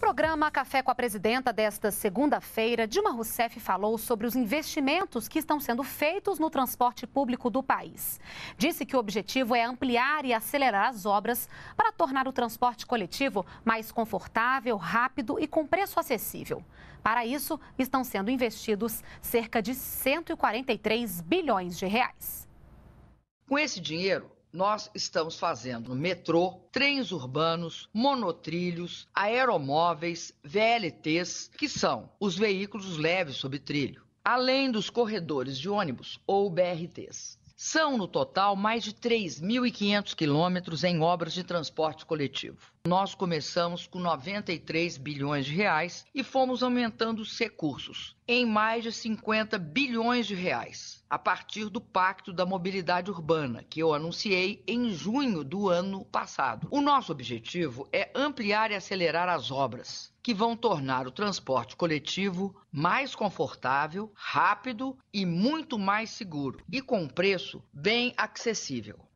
programa Café com a Presidenta desta segunda-feira, Dilma Rousseff falou sobre os investimentos que estão sendo feitos no transporte público do país. Disse que o objetivo é ampliar e acelerar as obras para tornar o transporte coletivo mais confortável, rápido e com preço acessível. Para isso, estão sendo investidos cerca de 143 bilhões de reais. Com esse dinheiro, nós estamos fazendo metrô, trens urbanos, monotrilhos, aeromóveis, VLTs, que são os veículos leves sob trilho, além dos corredores de ônibus ou BRTs. São, no total, mais de 3.500 quilômetros em obras de transporte coletivo. Nós começamos com 93 bilhões de reais e fomos aumentando os recursos, em mais de 50 bilhões de reais, a partir do Pacto da Mobilidade Urbana, que eu anunciei em junho do ano passado. O nosso objetivo é ampliar e acelerar as obras, que vão tornar o transporte coletivo mais confortável, rápido e muito mais seguro, e com um preço bem acessível.